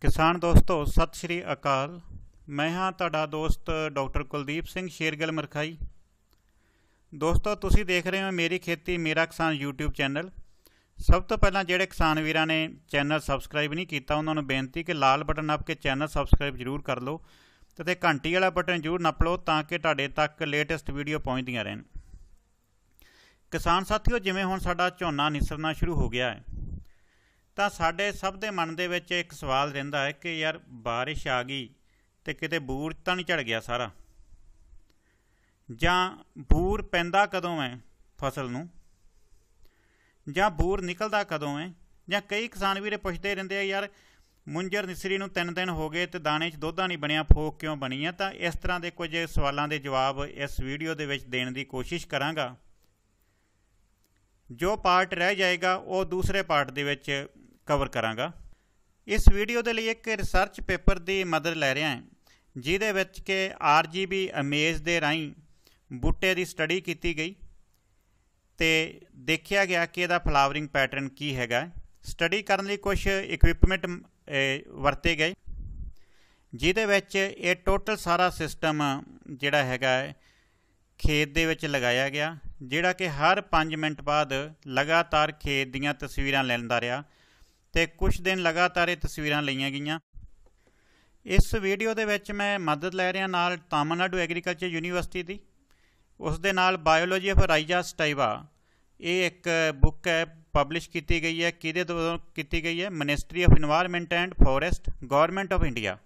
ਕਿਸਾਨ ਦੋਸਤੋ ਸਤਿ ਸ਼੍ਰੀ ਅਕਾਲ ਮੈਂ ਹਾਂ ਤੁਹਾਡਾ ਦੋਸਤ ਡਾਕਟਰ ਕੁਲਦੀਪ ਸਿੰਘ ਸ਼ੇਰਗਲ ਮਰਖਾਈ ਦੋਸਤੋ ਤੁਸੀਂ ਦੇਖ ਰਹੇ ਹੋ ਮੇਰੀ ਖੇਤੀ ਮੇਰਾ ਕਿਸਾਨ YouTube ਚੈਨਲ ਸਭ ਤੋਂ ਪਹਿਲਾਂ ਜਿਹੜੇ ਕਿਸਾਨ ਵੀਰਾਂ ਨੇ ਚੈਨਲ ਸਬਸਕ੍ਰਾਈਬ ਨਹੀਂ ਕੀਤਾ ਉਹਨਾਂ ਨੂੰ ਬੇਨਤੀ ਕਿ ਲਾਲ ਬਟਨ ਨੱਪ ਕੇ ਚੈਨਲ ਸਬਸਕ੍ਰਾਈਬ ਜ਼ਰੂਰ ਕਰ ਲਓ ਤੇ ਘੰਟੀ ਵਾਲਾ ਬਟਨ ਜ਼ਰੂਰ ਨੱਪ ਲਓ ਤਾਂ ਕਿ ਤੁਹਾਡੇ ਤੱਕ ਲੇਟੈਸਟ ਵੀਡੀਓ ਪਹੁੰਚਦੀਆਂ ਰਹਿਣ ਕਿਸਾਨ ਸਾਥੀਓ ਜਿਵੇਂ ਹੁਣ ਸਾਡਾ ਝੋਨਾ ਨਿਸਰਨਾ ਸ਼ੁਰੂ ਹੋ ਗਿਆ ਹੈ ਤਾਂ ਸਾਡੇ ਸਭ ਦੇ ਮਨ ਦੇ ਵਿੱਚ ਇੱਕ ਸਵਾਲ ਰਹਿੰਦਾ ਹੈ ਕਿ ਯਾਰ بارش ਆ ਗਈ ਤੇ ਕਿਤੇ ਬੂਰ ਤਾਂ ਨਹੀਂ ਝੜ ਗਿਆ ਸਾਰਾ ਜਾਂ ਬੂਰ ਪੈਂਦਾ ਕਦੋਂ ਹੈ ਫਸਲ ਨੂੰ ਜਾਂ ਬੂਰ ਨਿਕਲਦਾ ਕਦੋਂ ਹੈ ਜਾਂ ਕਈ ਕਿਸਾਨ ਵੀਰੇ ਪੁੱਛਦੇ ਰਹਿੰਦੇ ਆ ਯਾਰ ਮੁੰਜਰ ਨਿਸਰੀ ਨੂੰ 3 ਦਿਨ ਹੋ ਗਏ ਤੇ ਦਾਣੇ 'ਚ ਦੁੱਧਾ ਨਹੀਂ ਬਣਿਆ ਫੋਕ ਕਿਉਂ ਬਣੀ ਆ ਤਾਂ ਇਸ ਤਰ੍ਹਾਂ ਦੇ ਕੁਝ ਸਵਾਲਾਂ ਦੇ ਜਵਾਬ ਇਸ ਵੀਡੀਓ ਦੇ ਵਿੱਚ ਦੇਣ ਦੀ ਕੋਸ਼ਿਸ਼ ਕਰਾਂਗਾ ਜੋ ਪਾਰਟ ਰਹਿ ਜਾਏਗਾ ਉਹ ਦੂਸਰੇ ਪਾਰਟ ਦੇ ਵਿੱਚ ਕਵਰ ਕਰਾਂਗਾ ਇਸ ਵੀਡੀਓ ਦੇ ਲਈ ਇੱਕ ਰਿਸਰਚ ਪੇਪਰ ਦੀ ਮਦਦ ਲੈ ਰਿਹਾ ਹਾਂ ਜਿਹਦੇ ਵਿੱਚ ਕਿ RGB ਅਮੇਜ ਦੇ ਰਾਈ ਬੂਟੇ ਦੀ ਸਟੱਡੀ ਕੀਤੀ ਗਈ ਤੇ ਦੇਖਿਆ ਗਿਆ ਕਿ ਇਹਦਾ ਫਲਾਵਰਿੰਗ ਪੈਟਰਨ ਕੀ ਹੈਗਾ ਸਟੱਡੀ ਕਰਨ ਲਈ ਕੁਝ ਇਕਵਿਪਮੈਂਟ ਵਰਤੇ ਗਏ ਜਿਹਦੇ ਵਿੱਚ ਇਹ ਟੋਟਲ ਸਾਰਾ ਸਿਸਟਮ ਜਿਹੜਾ ਹੈਗਾ ਖੇਤ ਦੇ ਵਿੱਚ ਲਗਾਇਆ ਗਿਆ ਜਿਹੜਾ ਕਿ ਹਰ 5 ਮਿੰਟ ਬਾਅਦ ਲਗਾਤਾਰ ਖੇਤ ਦੀਆਂ ਤਸਵੀਰਾਂ ਲੈਂਦਾ ਰਿਹਾ ਤੇ ਕੁਝ ਦਿਨ ਲਗਾਤਾਰ ਇਹ ਤਸਵੀਰਾਂ ਲਈਆਂ ਗਈਆਂ ਇਸ ਵੀਡੀਓ ਦੇ ਵਿੱਚ ਮੈਂ ਮਦਦ ਲੈ ਰਿਹਾ ਨਾਲ ਤਾਮਨਾਡੂ ਐਗਰੀਕਲਚਰ ਯੂਨੀਵਰਸਿਟੀ ਦੀ ਉਸ ਦੇ ਨਾਲ ਬਾਇਓਲੋਜੀ ਆਫ ਰਾਈਜਾ ਸਟਾਈਵਾ ਇਹ ਇੱਕ ਬੁੱਕ ਹੈ ਪਬਲਿਸ਼ ਕੀਤੀ ਗਈ ਹੈ ਕਿਹਦੇ ਦੁਆਰਾ ਕੀਤੀ ਗਈ ਹੈ ministry of environment and forest government of India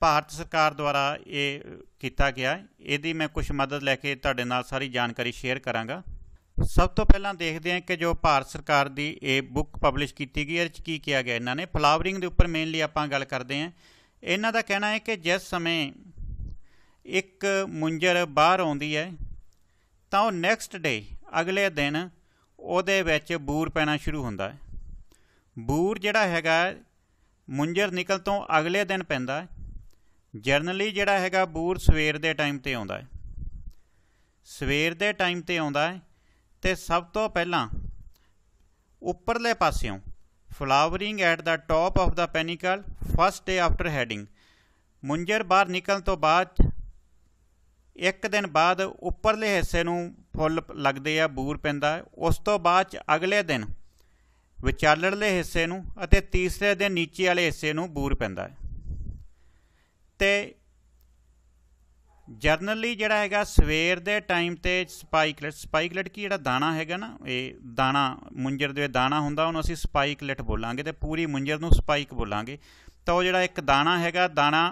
Bharat ਸਰਕਾਰ ਦੁਆਰਾ ਇਹ ਕੀਤਾ ਗਿਆ ਇਹਦੀ ਮੈਂ ਕੁਝ ਮਦਦ ਲੈ ਕੇ ਤੁਹਾਡੇ ਨਾਲ ਸਾਰੀ ਜਾਣਕਾਰੀ ਸ਼ੇਅਰ ਕਰਾਂਗਾ ਸਭ ਤੋਂ ਪਹਿਲਾਂ ਦੇਖਦੇ ਹਾਂ ਕਿ ਜੋ ਭਾਰਤ ਸਰਕਾਰ ਦੀ ਇਹ ਬੁੱਕ ਪਬਲਿਸ਼ ਕੀਤੀ ਗਈ ਹੈ ਚ ਕੀ ਕਿਹਾ ਗਿਆ ਇਹਨਾਂ ਨੇ ਫਲਾਵਰਿੰਗ ਦੇ ਉੱਪਰ ਮੇਨਲੀ ਆਪਾਂ ਗੱਲ ਕਰਦੇ ਹਾਂ ਇਹਨਾਂ ਦਾ ਕਹਿਣਾ ਹੈ ਕਿ ਜਿਸ ਸਮੇਂ ਇੱਕ ਮੁੰਜਰ ਬਾਹਰ ਆਉਂਦੀ ਹੈ ਤਾਂ ਉਹ ਨੈਕਸਟ ਡੇ ਅਗਲੇ ਦਿਨ ਉਹਦੇ ਵਿੱਚ ਬੂਰ ਪੈਣਾ ਸ਼ੁਰੂ ਹੁੰਦਾ ਹੈ ਬੂਰ ਜਿਹੜਾ ਹੈਗਾ ਮੁੰਜਰ ਨਿਕਲ ਤੋਂ ਅਗਲੇ ਦਿਨ ਪੈਂਦਾ ਹੈ ਜਰਨਲੀ ਜਿਹੜਾ ਹੈਗਾ ਬੂਰ ਸਵੇਰ ਦੇ ਟਾਈਮ ਤੇ ਆਉਂਦਾ ਹੈ ਸਵੇਰ ਦੇ ਟਾਈਮ ਤੇ ਆਉਂਦਾ ਹੈ ਤੇ ਸਭ ਤੋਂ ਪਹਿਲਾਂ ਉੱਪਰਲੇ ਪਾਸਿਓਂ flowering at the top of the panicle first day after heading ਮੁੰਜਰ ਬਾਹਰ ਨਿਕਲਣ ਤੋਂ ਬਾਅਦ ਇੱਕ ਦਿਨ ਬਾਅਦ ਉੱਪਰਲੇ ਹਿੱਸੇ ਨੂੰ ਫੁੱਲ ਲੱਗਦੇ ਆ ਬੂਰ ਪੈਂਦਾ ਉਸ ਤੋਂ ਬਾਅਦ ਅਗਲੇ ਦਿਨ ਵਿਚਾਲੜਲੇ ਹਿੱਸੇ ਨੂੰ ਅਤੇ ਤੀਸਰੇ ਦਿਨ ਨੀਚੇ ਵਾਲੇ ਹਿੱਸੇ ਨੂੰ ਬੂਰ ਪੈਂਦਾ ਤੇ ਜਰਨਲੀ ਜਿਹੜਾ ਹੈਗਾ ਸਵੇਰ ਦੇ ਟਾਈਮ ਤੇ ਸਪਾਈਕਲਟ ਸਪਾਈਕਲਟ ਕੀ ਜਿਹੜਾ ਦਾਣਾ ਹੈਗਾ ਨਾ ਇਹ ਦਾਣਾ ਮੁੰਜਰ ਦੇ ਦਾਣਾ ਹੁੰਦਾ ਉਹਨੂੰ ਅਸੀਂ ਸਪਾਈਕਲਟ ਬੋਲਾਂਗੇ ਤੇ ਪੂਰੀ ਮੁੰਜਰ ਨੂੰ ਸਪਾਈਕ ਬੋਲਾਂਗੇ ਤਾਂ ਉਹ ਜਿਹੜਾ ਇੱਕ ਦਾਣਾ ਹੈਗਾ ਦਾਣਾ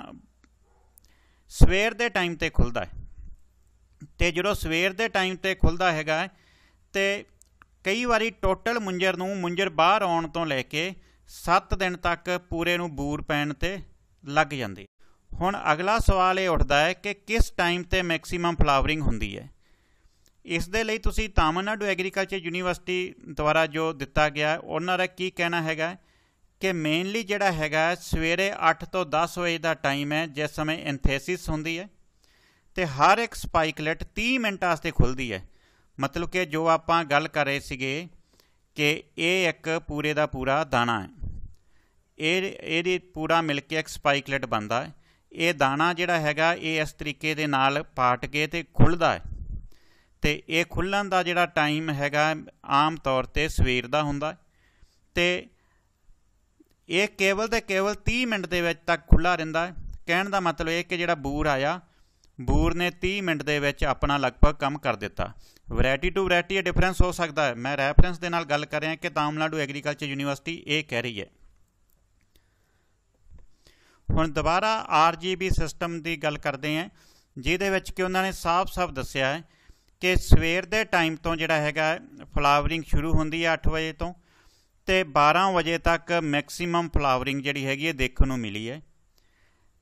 ਸਵੇਰ ਦੇ ਟਾਈਮ ਤੇ ਖੁੱਲਦਾ ਹੈ ਤੇ ਜਦੋਂ ਸਵੇਰ ਦੇ ਟਾਈਮ ਤੇ ਖੁੱਲਦਾ ਹੈਗਾ ਤੇ ਕਈ ਵਾਰੀ ਟੋਟਲ ਮੁੰਜਰ ਨੂੰ ਮੁੰਜਰ ਬਾਹਰ ਆਉਣ ਤੋਂ ਲੈ ਕੇ 7 ਦਿਨ ਤੱਕ ਪੂਰੇ ਨੂੰ ਬੂਰ ਪੈਣ ਤੇ ਲੱਗ ਜਾਂਦੀ ਹੁਣ ਅਗਲਾ ਸਵਾਲ ਇਹ ਉੱਠਦਾ ਹੈ ਕਿ ਕਿਸ ਟਾਈਮ ਤੇ ਮੈਕਸਿਮਮ ਫਲਾਵਰਿੰਗ ਹੁੰਦੀ ਹੈ ਇਸ ਦੇ ਲਈ ਤੁਸੀਂ ਤਾਮਿਲਨਾਡੂ ਐਗਰੀਕਲਚਰ ਯੂਨੀਵਰਸਿਟੀ ਦੁਆਰਾ ਜੋ ਦਿੱਤਾ ਗਿਆ ਉਹਨਾਂ ਦਾ ਕੀ ਕਹਿਣਾ ਹੈਗਾ ਕਿ ਮੇਨਲੀ ਜਿਹੜਾ ਹੈਗਾ ਸਵੇਰੇ 8 ਤੋਂ 10 ਵਜੇ ਦਾ ਟਾਈਮ ਹੈ ਜਿਸ ਸਮੇਂ ਐਂਥੈਸਿਸ ਹੁੰਦੀ ਹੈ ਤੇ ਹਰ ਇੱਕ ਸਪਾਈਕਲੇਟ 30 ਮਿੰਟ ਵਾਸਤੇ ਖੁੱਲਦੀ ਹੈ ਮਤਲਬ ਕਿ ਜੋ ਆਪਾਂ ਗੱਲ ਕਰ ਰਹੇ ਸੀਗੇ ਕਿ ਇਹ ਇੱਕ ਪੂਰੇ ਦਾ ਪੂਰਾ ਦਾਣਾ ਹੈ ਇਹ ਇਹਦੀ ਪੂਰਾ ਮਿਲ ਕੇ ਇੱਕ ਸਪਾਈਕਲੇਟ ਬਣਦਾ ਹੈ ਇਹ ਦਾਣਾ ਜਿਹੜਾ ਹੈਗਾ ਇਹ ਇਸ ਤਰੀਕੇ ਦੇ ਨਾਲ ਪਾਟ ਕੇ ਤੇ ਖੁੱਲਦਾ ਹੈ ਤੇ ਇਹ ਖੁੱਲਣ ਦਾ ਜਿਹੜਾ ਟਾਈਮ ਹੈਗਾ ਆਮ ਤੌਰ ਤੇ ਸਵੇਰ ਦਾ ਹੁੰਦਾ ਤੇ ਇਹ ਕੇਵਲ ਤੇ ਕੇਵਲ 30 ਮਿੰਟ ਦੇ ਵਿੱਚ ਤੱਕ ਖੁੱਲਾ ਰਹਿੰਦਾ ਹੈ ਕਹਿਣ ਦਾ ਮਤਲਬ ਇਹ ਕਿ ਜਿਹੜਾ ਬੂਰ ਆਇਆ ਬੂਰ ਨੇ 30 ਮਿੰਟ ਦੇ ਵਿੱਚ ਆਪਣਾ ਲਗਭਗ ਕੰਮ ਕਰ ਦਿੱਤਾ ਵੈਰਾਈਟੀ ਟੂ ਵੈਰਾਈਟੀ ਇਹ ਡਿਫਰੈਂਸ ਹੋ ਸਕਦਾ ਹੈ ਮੈਂ ਰੈਫਰੈਂਸ ਦੇ ਨਾਲ ਗੱਲ ਕਰ ਰਿਹਾ ਕਿ ਤਾਮਿਲਨਾਡੂ ਐਗਰੀਕਲਚਰ ਯੂਨੀਵਰਸਿਟੀ ਇਹ ਕਹਿ ਰਹੀ ਹੈ ਹੁਣ ਦੁਬਾਰਾ RGB ਸਿਸਟਮ ਦੀ ਗੱਲ ਕਰਦੇ ਆਂ ਜਿਹਦੇ ਵਿੱਚ ਕਿ ਉਹਨਾਂ ਨੇ ਸਾਫ਼-ਸਾਫ਼ ਦੱਸਿਆ ਹੈ ਕਿ ਸਵੇਰ ਦੇ ਟਾਈਮ ਤੋਂ ਜਿਹੜਾ ਹੈਗਾ ਫਲਾਵਰਿੰਗ ਸ਼ੁਰੂ ਹੁੰਦੀ ਹੈ 8 ਵਜੇ ਤੋਂ ਤੇ 12 ਵਜੇ ਤੱਕ ਮੈਕਸਿਮਮ ਫਲਾਵਰਿੰਗ ਜਿਹੜੀ ਹੈਗੀ ਹੈ ਦੇਖਣ ਨੂੰ ਮਿਲੀ ਹੈ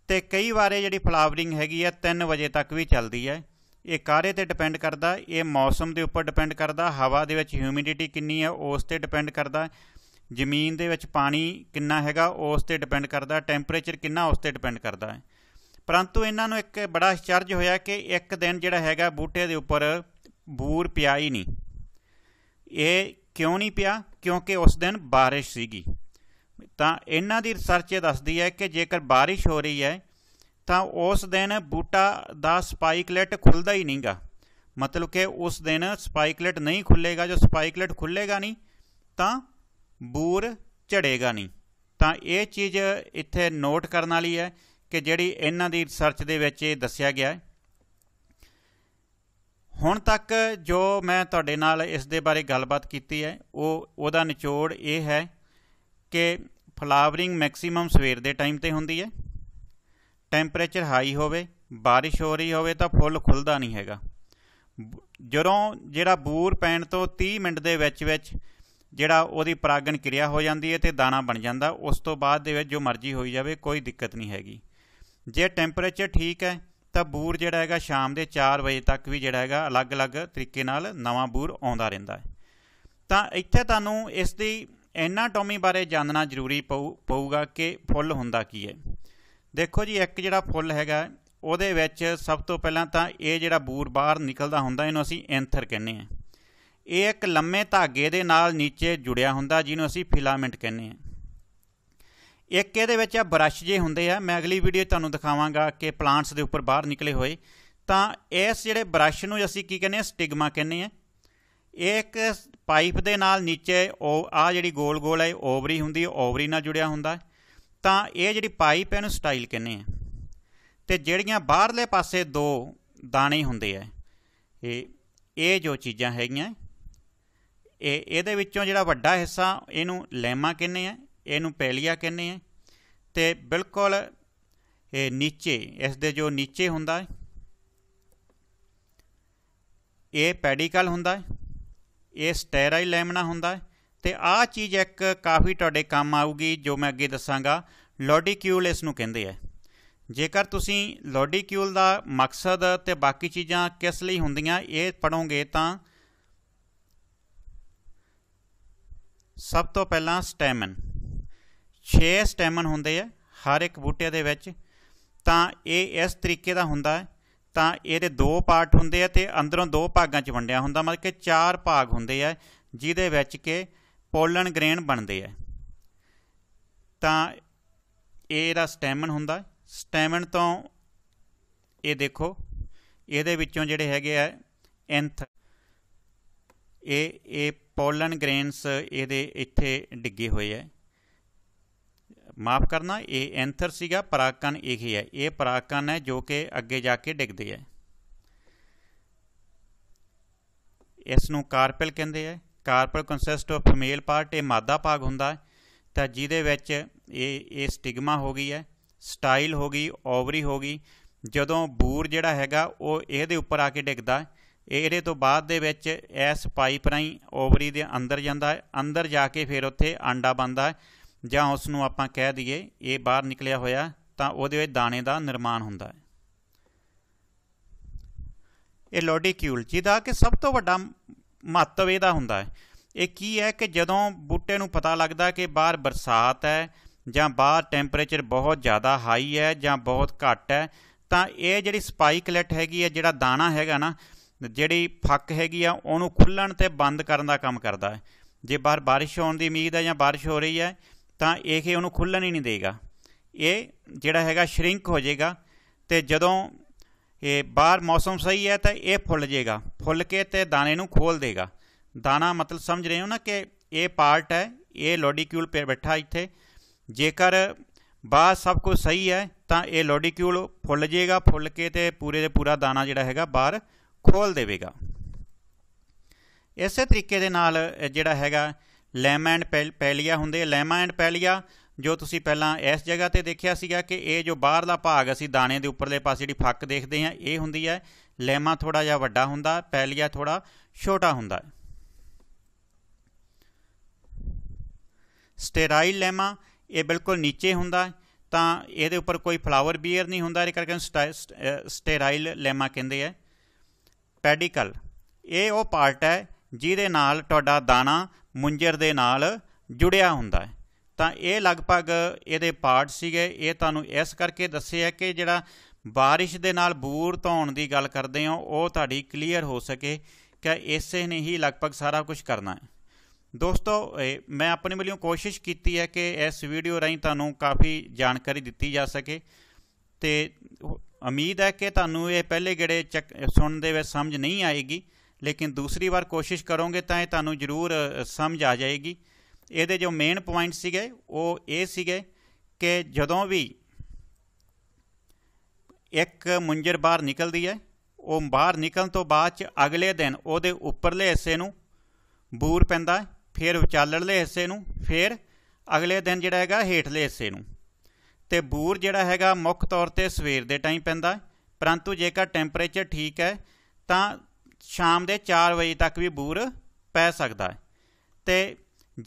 ਤੇ ਕਈ ਵਾਰੇ ਜਿਹੜੀ ਫਲਾਵਰਿੰਗ ਹੈਗੀ ਹੈ 3 ਵਜੇ ਤੱਕ ਵੀ ਚੱਲਦੀ ਹੈ ਇਹ ਕਾਰੇ ਤੇ ਡਿਪੈਂਡ ਕਰਦਾ ਇਹ ਮੌਸਮ ਦੇ ਉੱਪਰ ਡਿਪੈਂਡ ਕਰਦਾ ਹਵਾ ਦੇ ਵਿੱਚ ਹਿਊਮਿਡਿਟੀ ਕਿੰਨੀ ਹੈ ਉਸ ਤੇ ਡਿਪੈਂਡ ਕਰਦਾ ਜ਼ਮੀਨ ਦੇ ਵਿੱਚ ਪਾਣੀ ਕਿੰਨਾ ਹੈਗਾ ਉਸ ਤੇ ਡਿਪੈਂਡ ਕਰਦਾ ਟੈਂਪਰੇਚਰ ਕਿੰਨਾ ਉਸ ਤੇ ਡਿਪੈਂਡ ਕਰਦਾ ਹੈ ਪਰੰਤੂ ਇਹਨਾਂ ਨੂੰ ਇੱਕ ਬੜਾ ਅਚਰਜ ਹੋਇਆ ਕਿ ਇੱਕ ਦਿਨ ਜਿਹੜਾ ਹੈਗਾ ਬੂਟੇ ਦੇ ਉੱਪਰ ਬੂਰ ਪਿਆ ਹੀ ਨਹੀਂ ਇਹ ਕਿਉਂ ਨਹੀਂ ਪਿਆ ਕਿਉਂਕਿ ਉਸ ਦਿਨ ਬਾਰਿਸ਼ ਸੀਗੀ ਤਾਂ ਇਹਨਾਂ ਦੀ ਰਿਸਰਚ ਇਹ ਦੱਸਦੀ ਹੈ ਕਿ ਜੇਕਰ ਬਾਰਿਸ਼ ਹੋ ਰਹੀ ਹੈ ਤਾਂ ਉਸ ਦਿਨ ਬੂਟਾ ਦਾ ਸਪਾਈਕਲੇਟ ਖੁੱਲਦਾ ਹੀ ਨਹੀਂਗਾ ਮਤਲਬ ਕਿ ਉਸ ਦਿਨ ਸਪਾਈਕਲੇਟ ਨਹੀਂ ਖੁੱਲੇਗਾ ਜੋ ਸਪਾਈਕਲੇਟ ਖੁੱਲੇਗਾ ਨਹੀਂ ਤਾਂ ਬੂਰ ਝੜੇਗਾ ਨਹੀਂ ਤਾਂ ਇਹ ਚੀਜ਼ ਇੱਥੇ ਨੋਟ ਕਰਨ ਵਾਲੀ ਹੈ ਕਿ ਜਿਹੜੀ ਇਹਨਾਂ ਦੀ ਰਿਸਰਚ ਦੇ ਵਿੱਚ ਇਹ ਦੱਸਿਆ ਗਿਆ ਹੈ ਹੁਣ ਤੱਕ ਜੋ ਮੈਂ ਤੁਹਾਡੇ ਨਾਲ ਇਸ ਦੇ ਬਾਰੇ ਗੱਲਬਾਤ ਕੀਤੀ ਹੈ ਉਹ ਉਹਦਾ ਨਿਚੋੜ ਇਹ ਹੈ ਕਿ ਫਲਾਵਰਿੰਗ ਮੈਕਸਿਮਮ ਸਵੇਰ ਦੇ ਟਾਈਮ ਤੇ ਹੁੰਦੀ ਹੈ ਟੈਂਪਰੇਚਰ ਹਾਈ ਹੋਵੇ بارش ਹੋ ਰਹੀ ਹੋਵੇ ਤਾਂ ਫੁੱਲ ਖੁੱਲਦਾ ਨਹੀਂ ਹੈਗਾ ਜਦੋਂ ਜਿਹੜਾ ਬੂਰ ਪੈਣ ਤੋਂ 30 ਮਿੰਟ ਦੇ ਵਿੱਚ ਵਿੱਚ ਜਿਹੜਾ ਉਹਦੀ ਪਰਾਗਣ ਕਿਰਿਆ ਹੋ ਜਾਂਦੀ ਹੈ ਤੇ ਦਾਣਾ ਬਣ ਜਾਂਦਾ ਉਸ ਤੋਂ ਬਾਅਦ ਦੇ ਵਿੱਚ ਜੋ ਮਰਜ਼ੀ ਹੋਈ ਜਾਵੇ ਕੋਈ ਦਿੱਕਤ ਨਹੀਂ ਹੈਗੀ ਜੇ ਟੈਂਪਰੇਚਰ ਠੀਕ ਹੈ ਤਾਂ ਬੂਰ ਜਿਹੜਾ ਹੈਗਾ ਸ਼ਾਮ ਦੇ 4 ਵਜੇ ਤੱਕ ਵੀ ਜਿਹੜਾ ਹੈਗਾ ਅਲੱਗ-ਅਲੱਗ ਤਰੀਕੇ ਨਾਲ ਨਵਾਂ ਬੂਰ ਆਉਂਦਾ ਰਹਿੰਦਾ ਹੈ ਤਾਂ ਇੱਥੇ ਤੁਹਾਨੂੰ ਇਸ ਦੀ ਐਨਾਟੋਮੀ ਬਾਰੇ ਜਾਣਨਾ ਜ਼ਰੂਰੀ ਪਊਗਾ ਕਿ ਫੁੱਲ ਹੁੰਦਾ ਕੀ ਹੈ ਦੇਖੋ ਜੀ ਇੱਕ ਜਿਹੜਾ ਫੁੱਲ ਹੈਗਾ ਉਹਦੇ ਵਿੱਚ ਸਭ ਤੋਂ ਪਹਿਲਾਂ ਤਾਂ ਇਹ ਜਿਹੜਾ ਬੂਰ ਬਾਹਰ ਨਿਕਲਦਾ ਹੁੰਦਾ ਇਹਨੂੰ ਅਸੀਂ ਐਂਥਰ ਕਹਿੰਦੇ ਆਂ ਇਹ ਇੱਕ ਲੰਮੇ ਧਾਗੇ ਦੇ ਨਾਲ ਨੀਚੇ ਜੁੜਿਆ ਹੁੰਦਾ ਜਿਹਨੂੰ ਅਸੀਂ ਫਿਲਾਮੈਂਟ ਕਹਿੰਦੇ ਹਾਂ ਇੱਕ ਇਹਦੇ ਵਿੱਚ ਆ ਬਰਸ਼ ਜੇ ਹੁੰਦੇ ਆ ਮੈਂ ਅਗਲੀ ਵੀਡੀਓ ਤੁਹਾਨੂੰ ਦਿਖਾਵਾਂਗਾ ਕਿ ਪਲਾਂਟਸ ਦੇ ਉੱਪਰ ਬਾਹਰ ਨਿਕਲੇ ਹੋਏ ਤਾਂ ਇਸ ਜਿਹੜੇ ਬਰਸ਼ ਨੂੰ ਅਸੀਂ ਕੀ ਕਹਿੰਦੇ ਆ ਸਟਿਗਮਾ ਕਹਿੰਦੇ ਆ ਇਹ ਇੱਕ ਪਾਈਪ ਦੇ ਨਾਲ ਨੀਚੇ ਉਹ ਆ ਜਿਹੜੀ ਗੋਲ ਗੋਲ ਹੈ ਓਵਰੀ ਹੁੰਦੀ ਹੈ ਓਵਰੀ ਨਾਲ ਜੁੜਿਆ ਹੁੰਦਾ ਤਾਂ ਇਹ ਜਿਹੜੀ ਪਾਈਪ ਹੈ ਇਹਨੂੰ ਸਟਾਈਲ ਕਹਿੰਦੇ ਆ ਤੇ ਜਿਹੜੀਆਂ ਬਾਹਰਲੇ ਪਾਸੇ ਦੋ ਦਾਣੇ ਹੁੰਦੇ ਆ ਇਹ ਇਹ ਜੋ ਚੀਜ਼ਾਂ ਹੈਗੀਆਂ ਇਹ ਇਹਦੇ ਵਿੱਚੋਂ ਜਿਹੜਾ ਵੱਡਾ ਹਿੱਸਾ ਇਹਨੂੰ ਲੈਮਾ ਕਹਿੰਦੇ ਆ ਇਹਨੂੰ ਪੈਲੀਆ ਕਹਿੰਦੇ ਆ ਤੇ ਬਿਲਕੁਲ ਇਹ ਨੀਚੇ ਇਸ ਦੇ ਜੋ ਨੀਚੇ ਹੁੰਦਾ ਹੈ ਇਹ ਪੈਡੀਕਲ ਹੁੰਦਾ ਹੈ ਇਹ ਸਟੈਰਾਈਲ ਲੈਮਨਾ ਹੁੰਦਾ ਹੈ ਤੇ ਆਹ ਚੀਜ਼ ਇੱਕ ਕਾਫੀ ਤੁਹਾਡੇ ਕੰਮ ਆਊਗੀ ਜੋ ਮੈਂ ਅੱਗੇ ਦੱਸਾਂਗਾ ਲੋਡੀਕਿਊਲ ਇਸ ਨੂੰ ਕਹਿੰਦੇ ਆ ਜੇਕਰ ਤੁਸੀਂ ਲੋਡੀਕਿਊਲ ਦਾ ਮਕਸਦ ਤੇ ਬਾਕੀ ਚੀਜ਼ਾਂ ਕਿਸ ਲਈ ਹੁੰਦੀਆਂ ਇਹ ਪੜੋਗੇ ਤਾਂ ਸਭ ਤੋਂ ਪਹਿਲਾਂ ਸਟੈਮਨ 6 ਸਟੈਮਨ ਹੁੰਦੇ ਆ ਹਰ ਇੱਕ ਬੂਟੇ ਦੇ ਵਿੱਚ ਤਾਂ ਇਹ ਇਸ ਤਰੀਕੇ ਦਾ ਹੁੰਦਾ ਹੈ ਤਾਂ ਇਹਦੇ ਦੋ ਪਾਰਟ ਹੁੰਦੇ ਆ ਤੇ ਅੰਦਰੋਂ ਦੋ ਭਾਗਾਂ 'ਚ ਵੰਡਿਆ ਹੁੰਦਾ ਮਤਲਬ ਕਿ ਚਾਰ ਭਾਗ ਹੁੰਦੇ ਆ ਜਿਹਦੇ ਵਿੱਚ ਕਿ ਪੋਲਨ ਗ੍ਰੇਨ ਬਣਦੇ ਆ ਤਾਂ ਇਹ ਦਾ ਸਟੈਮਨ ਹੁੰਦਾ ਸਟੈਮਨ ਤੋਂ ਇਹ ਦੇਖੋ ਇਹਦੇ ਵਿੱਚੋਂ ਜਿਹੜੇ ਹੈਗੇ ਆ ਐਂਥ ਇਹ ਇਹ ਪੋਲਨ ਗ੍ਰੇਨਸ ਇਹਦੇ ਇੱਥੇ ਡਿੱਗੇ ਹੋਏ ਐ ਮਾਫ ਕਰਨਾ ਇਹ ਐਂਥਰ ਸੀਗਾ ਪਰਾਕਨ ਇਹ ਹੀ ਹੈ ਇਹ ਪਰਾਕਨ ਹੈ ਜੋ ਕਿ ਅੱਗੇ ਜਾ ਕੇ ਡਿੱਗਦੇ ਐ ਇਸ ਨੂੰ ਕਾਰਪਲ ਕਹਿੰਦੇ ਐ carpel consist of female part ਇਹ ਮਾਦਾ ਭਾਗ ਹੁੰਦਾ ਤਾਂ ਜਿਹਦੇ ਵਿੱਚ ਇਹ ਇਹ ਸਟਿਗਮਾ ਹੋ ਗਈ ਐ ਸਟਾਈਲ ਹੋ ਗਈ ਓਵਰੀ ਹੋ ਗਈ ਜਦੋਂ ਬੂਰ ਜਿਹੜਾ ਹੈਗਾ ਉਹ ਇਹਦੇ ਉੱਪਰ ਆ ਕੇ ਡਿੱਗਦਾ ਇਹਦੇ ਤੋਂ ਬਾਅਦ ਦੇ ਵਿੱਚ ਇਸ ਪਾਈਪ ਰਾਈ ਓਵਰੀ ਦੇ ਅੰਦਰ ਜਾਂਦਾ ਹੈ ਅੰਦਰ ਜਾ ਕੇ ਫਿਰ ਉੱਥੇ ਆਂਡਾ ਬਣਦਾ ਜਾਂ ਉਸ ਨੂੰ ਆਪਾਂ ਕਹਿ ਦਈਏ ਇਹ ਬਾਹਰ ਨਿਕਲਿਆ ਹੋਇਆ ਤਾਂ ਉਹਦੇ ਵਿੱਚ ਦਾਣੇ ਦਾ ਨਿਰਮਾਣ ਹੁੰਦਾ ਹੈ ਇਹ ਲੋਡੀਕਿਊਲ ਜਿਹਦਾ ਕਿ ਸਭ ਤੋਂ ਵੱਡਾ ਮਹੱਤਵ ਇਹਦਾ ਹੁੰਦਾ ਹੈ ਇਹ ਕੀ ਹੈ ਕਿ ਜਦੋਂ ਬੂਟੇ ਨੂੰ ਪਤਾ ਲੱਗਦਾ ਕਿ ਬਾਹਰ ਬਰਸਾਤ ਹੈ ਜਾਂ ਬਾਹਰ ਟੈਂਪਰੇਚਰ ਬਹੁਤ ਜ਼ਿਆਦਾ ਹਾਈ ਹੈ ਜਾਂ ਬਹੁਤ ਘੱਟ ਹੈ ਤਾਂ ਇਹ ਜਿਹੜੀ ਸਪਾਈਕਲੈਟ ਹੈਗੀ ਹੈ ਜਿਹੜਾ ਦਾਣਾ ਹੈਗਾ ਨਾ ਜਿਹੜੀ ਫੱਕ ਹੈਗੀ ਆ ਉਹਨੂੰ ਖੁੱਲਣ ਤੇ ਬੰਦ ਕਰਨ ਦਾ ਕੰਮ ਕਰਦਾ ਹੈ ਜੇ ਬਾਹਰ بارش ਹੋਣ ਦੀ ਉਮੀਦ ਹੈ ਜਾਂ بارش ਹੋ ਰਹੀ ਹੈ ਤਾਂ ਇਹ ਉਹਨੂੰ ਖੁੱਲਣ ਹੀ ਨਹੀਂ ਦੇਗਾ ਇਹ ਜਿਹੜਾ ਹੈਗਾ ਸ਼ਰਿੰਕ ਹੋ ਜਾਏਗਾ ਤੇ ਜਦੋਂ ਇਹ ਬਾਹਰ ਮੌਸਮ ਸਹੀ ਹੈ ਤਾਂ ਇਹ ਫੁੱਲ ਜਾਏਗਾ ਫੁੱਲ ਕੇ ਤੇ ਦਾਣੇ ਨੂੰ ਖੋਲ ਦੇਗਾ ਦਾਣਾ ਮਤਲਬ ਸਮਝ ਰਹੇ ਹੋ ਨਾ ਕਿ ਇਹ ਪਾਰਟ ਹੈ ਇਹ ਲੋਡੀਕਿਊਲ ਪੇ ਬੈਠਾ ਇੱਥੇ ਜੇਕਰ ਬਾਹਰ ਸਭ ਕੁਝ ਸਹੀ ਹੈ ਤਾਂ ਇਹ ਲੋਡੀਕਿਊਲ ਫੁੱਲ ਜਾਏਗਾ ਫੁੱਲ ਕੇ ਤੇ ਪੂਰੇ ਦੇ ਪੂਰਾ ਦਾਣਾ ਜਿਹੜਾ ਹੈਗਾ ਬਾਹਰ ਖੋਲ ਦੇਵੇਗਾ ਇਸੇ ਤਰੀਕੇ ਦੇ ਨਾਲ ਜਿਹੜਾ ਹੈਗਾ ਲੈਮਾ ਐਂਡ ਪੈਲੀਆ ਹੁੰਦੇ ਲੈਮਾ ਐਂਡ ਪੈਲੀਆ ਜੋ ਤੁਸੀਂ ਪਹਿਲਾਂ ਇਸ ਜਗ੍ਹਾ ਤੇ ਦੇਖਿਆ ਸੀਗਾ ਕਿ ਇਹ ਜੋ ਬਾਹਰਲਾ ਭਾਗ ਅਸੀਂ ਦਾਣੇ ਦੇ ਉੱਪਰਲੇ ਪਾਸੇ ਜਿਹੜੀ ਫੱਕ ਦੇਖਦੇ ਹਾਂ ਇਹ ਹੁੰਦੀ ਹੈ ਲੈਮਾ ਥੋੜਾ ਜਿਹਾ ਵੱਡਾ ਹੁੰਦਾ ਪੈਲੀਆ ਥੋੜਾ ਛੋਟਾ ਹੁੰਦਾ ਸਟੇਰਾਈਲ ਲੈਮਾ ਇਹ ਬਿਲਕੁਲ ਨੀਚੇ ਹੁੰਦਾ ਤਾਂ ਇਹਦੇ ਉੱਪਰ ਕੋਈ ਫਲਾਵਰ ਬੀਅਰ ਨਹੀਂ ਹੁੰਦਾ ਇਹ ਕਰਕੇ ਸਟੇਰਾਈਲ ਲੈਮਾ ਕਹਿੰਦੇ ਆ ਪੈਡੀਕਲ ਇਹ ਉਹ ਪਾਰਟ ਹੈ ਜਿਹਦੇ ਨਾਲ ਤੁਹਾਡਾ ਦਾਣਾ ਮੁੰਜਰ ਦੇ ਨਾਲ ਜੁੜਿਆ ਹੁੰਦਾ ਹੈ ਤਾਂ ਇਹ ਲਗਭਗ ਇਹਦੇ ਪਾਰਟ ਸੀਗੇ ਇਹ ਤੁਹਾਨੂੰ ਇਸ ਕਰਕੇ ਦੱਸਿਆ ਕਿ ਜਿਹੜਾ بارش ਦੇ ਨਾਲ ਬੂਰ ਧੌਣ ਦੀ ਗੱਲ ਕਰਦੇ ਹਾਂ ਉਹ ਤੁਹਾਡੀ ਕਲੀਅਰ ਹੋ ਸਕੇ ਕਿ ਇਸੇ ਨੇ ਹੀ ਲਗਭਗ ਸਾਰਾ ਕੁਝ ਕਰਨਾ ਹੈ ਦੋਸਤੋ ਮੈਂ ਆਪਣੇ ਵੱਲੋਂ ਕੋਸ਼ਿਸ਼ ਕੀਤੀ ਹੈ ਕਿ ਇਸ ਵੀਡੀਓ ਰਾਹੀਂ ਤੁਹਾਨੂੰ ਕਾਫੀ ਜਾਣਕਾਰੀ ਦਿੱਤੀ ਜਾ ਸਕੇ ਤੇ ਉਮੀਦ ਹੈ ਕਿ ਤੁਹਾਨੂੰ ਇਹ ਪਹਿਲੇ ਗੇੜੇ ਸੁਣਨ ਦੇ ਵਿੱਚ ਸਮਝ ਨਹੀਂ ਆਏਗੀ ਲੇਕਿਨ ਦੂਸਰੀ ਵਾਰ ਕੋਸ਼ਿਸ਼ ਕਰੋਗੇ ਤਾਂ ਇਹ ਤੁਹਾਨੂੰ ਜ਼ਰੂਰ ਸਮਝ ਆ ਜਾਏਗੀ ਇਹਦੇ ਜੋ ਮੇਨ ਪੁਆਇੰਟ ਸੀਗੇ ਉਹ ਇਹ ਸੀਗੇ ਕਿ ਜਦੋਂ ਵੀ ਇੱਕ ਮੁੰਜਰ ਬਾਹਰ ਨਿਕਲਦੀ ਹੈ ਉਹ ਬਾਹਰ ਨਿਕਲਣ ਤੋਂ ਬਾਅਦ ਚ ਅਗਲੇ ਦਿਨ ਉਹਦੇ ਉੱਪਰਲੇ ਹਿੱਸੇ ਨੂੰ ਬੂਰ ਪੈਂਦਾ ਫਿਰ ਉਚਾਲੜਲੇ ਹਿੱਸੇ ਨੂੰ ਫਿਰ ਅਗਲੇ ਦਿਨ ਜਿਹੜਾ ਹੈਗਾ ਹੇਠਲੇ ਹਿੱਸੇ ਨੂੰ ਤੇ ਬੂਰ ਜਿਹੜਾ ਹੈਗਾ ਮੁੱਖ ਤੌਰ ਤੇ ਸਵੇਰ ਦੇ ਟਾਈਮ ਪੈਂਦਾ ਪਰੰਤੂ ਜੇਕਰ ਟੈਂਪਰੇਚਰ ਠੀਕ ਹੈ ਤਾਂ ਸ਼ਾਮ ਦੇ 4 ਵਜੇ ਤੱਕ ਵੀ ਬੂਰ ਪੈ ਸਕਦਾ ਹੈ ਤੇ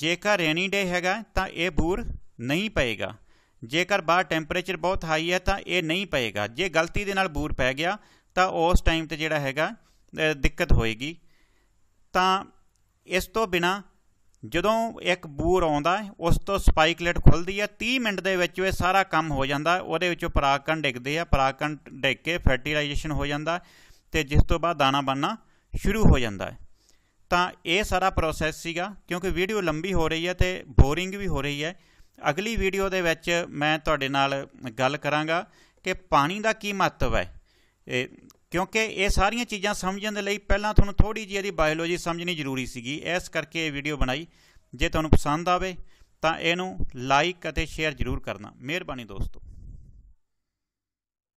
ਜੇਕਰ ਰੇਨੀ ਡੇ ਹੈਗਾ ਤਾਂ ਇਹ ਬੂਰ ਨਹੀਂ ਪਏਗਾ ਜੇਕਰ ਬਾਹਰ ਟੈਂਪਰੇਚਰ ਬਹੁਤ ਹਾਈ ਹੈ ਤਾਂ ਇਹ ਨਹੀਂ ਪਏਗਾ ਜੇ ਗਲਤੀ ਦੇ ਨਾਲ ਬੂਰ ਪੈ ਗਿਆ ਤਾਂ ਉਸ ਟਾਈਮ ਤੇ ਜਿਹੜਾ ਹੈਗਾ ਦਿੱਕਤ ਹੋਏਗੀ ਤਾਂ ਇਸ ਤੋਂ ਬਿਨਾ ਜਦੋਂ ਇੱਕ ਬੂਰ ਆਉਂਦਾ ਉਸ ਤੋਂ ਸਪਾਈਕਲੇਟ ਖੁੱਲਦੀ ਹੈ 30 ਮਿੰਟ ਦੇ ਵਿੱਚ ਇਹ ਸਾਰਾ ਕੰਮ ਹੋ ਜਾਂਦਾ ਉਹਦੇ ਵਿੱਚੋਂ ਪਰਾਗਕਣ ਡਿੱਗਦੇ ਆ ਪਰਾਗਕਣ ਡਿੱਗ ਕੇ ਫਰਟੀਲਾਈਜੇਸ਼ਨ ਹੋ ਜਾਂਦਾ ਤੇ ਜਿਸ ਤੋਂ ਬਾਅਦ ਦਾਣਾ ਬਣਨਾ ਸ਼ੁਰੂ ਹੋ ਜਾਂਦਾ ਹੈ ਤਾਂ ਇਹ ਸਾਰਾ ਪ੍ਰੋਸੈਸ ਸੀਗਾ ਕਿਉਂਕਿ ਵੀਡੀਓ ਲੰਬੀ ਹੋ ਰਹੀ ਹੈ ਤੇ ਬੋਰਿੰਗ ਵੀ ਹੋ ਰਹੀ ਹੈ ਅਗਲੀ ਵੀਡੀਓ ਦੇ ਵਿੱਚ ਮੈਂ ਤੁਹਾਡੇ ਨਾਲ ਗੱਲ ਕਰਾਂਗਾ ਕਿ ਪਾਣੀ ਦਾ ਕੀ ਮਹੱਤਵ ਹੈ ਇਹ ਕਿਉਂਕਿ ਇਹ ਸਾਰੀਆਂ ਚੀਜ਼ਾਂ ਸਮਝਣ ਦੇ ਲਈ ਪਹਿਲਾਂ ਤੁਹਾਨੂੰ ਥੋੜੀ ਜਿਹੀ ਇਹਦੀ ਬਾਇਓਲੋਜੀ ਸਮਝਣੀ ਜ਼ਰੂਰੀ ਸੀਗੀ ਇਸ ਕਰਕੇ ਇਹ ਵੀਡੀਓ ਬਣਾਈ ਜੇ ਤੁਹਾਨੂੰ ਪਸੰਦ ਆਵੇ ਤਾਂ ਇਹਨੂੰ ਲਾਈਕ ਅਤੇ ਸ਼ੇਅਰ ਜ਼ਰੂਰ ਕਰਨਾ ਮਿਹਰਬਾਨੀ ਦੋਸਤੋ